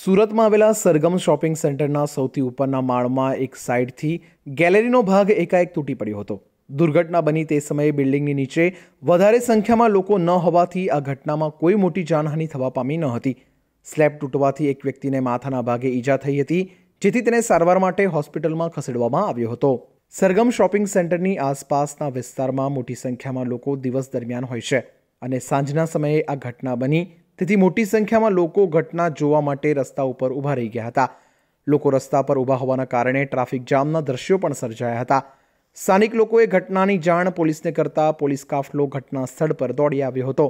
સુરતમાં આવેલા સરગમ શોપિંગ સેન્ટરના સૌથી ઉપરના માળમાં એક સાઇડથી ગેલેરીનો ભાગ એકાએક તૂટી પડ્યો હતો દુર્ઘટના બની તે સમયે બિલ્ડિંગની નીચે વધારે સંખ્યામાં લોકો ન હોવાથી આ ઘટનામાં કોઈ મોટી જાનહાનિ થવા પામી ન હતી સ્લેબ તૂટવાથી એક વ્યક્તિને માથાના ભાગે ઈજા થઈ હતી જેથી તેને સારવાર માટે હોસ્પિટલમાં ખસેડવામાં આવ્યો હતો સરગમ શોપિંગ સેન્ટરની આસપાસના વિસ્તારમાં મોટી સંખ્યામાં લોકો દિવસ દરમિયાન હોય છે અને સાંજના સમયે આ ઘટના બની તેથી મોટી સંખ્યામાં લોકો ઘટના જોવા માટે રસ્તા ઉપર ઊભા રહી ગયા હતા લોકો રસ્તા પર ઊભા હોવાના કારણે ટ્રાફિક જામના દ્રશ્યો પણ સર્જાયા હતા સ્થાનિક લોકોએ ઘટનાની જાણ પોલીસને કરતા પોલીસ કાફલો ઘટના સ્થળ પર દોડી આવ્યો હતો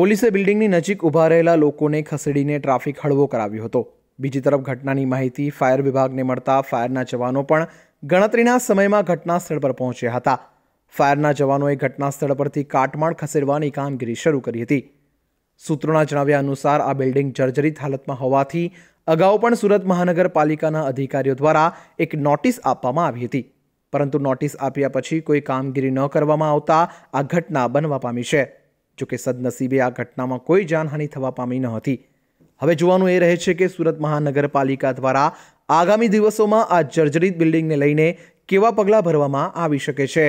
પોલીસે બિલ્ડિંગની નજીક ઊભા રહેલા લોકોને ખસેડીને ટ્રાફિક હળવો કરાવ્યો હતો બીજી તરફ ઘટનાની માહિતી ફાયર વિભાગને મળતા ફાયરના જવાનો પણ ગણતરીના સમયમાં ઘટના સ્થળ પર પહોંચ્યા હતા ફાયરના જવાનોએ ઘટના સ્થળ પરથી કાટમાળ ખસેડવાની કામગીરી શરૂ કરી હતી સૂત્રોના જણાવ્યા અનુસાર આ બિલ્ડિંગ જર્જરિત હાલતમાં હોવાથી અગાઉ પણ સુરત મહાનગરપાલિકાના અધિકારીઓ દ્વારા એક નોટિસ આપવામાં આવી હતી પરંતુ નોટિસ આપ્યા પછી કોઈ કામગીરી ન કરવામાં આવતા આ ઘટના બનવા પામી છે જોકે સદનસીબે આ ઘટનામાં કોઈ જાનહાનિ થવા પામી ન હતી હવે જોવાનું એ રહે છે કે સુરત મહાનગરપાલિકા દ્વારા આગામી દિવસોમાં આ જર્જરિત બિલ્ડિંગને લઈને કેવા પગલાં ભરવામાં આવી શકે છે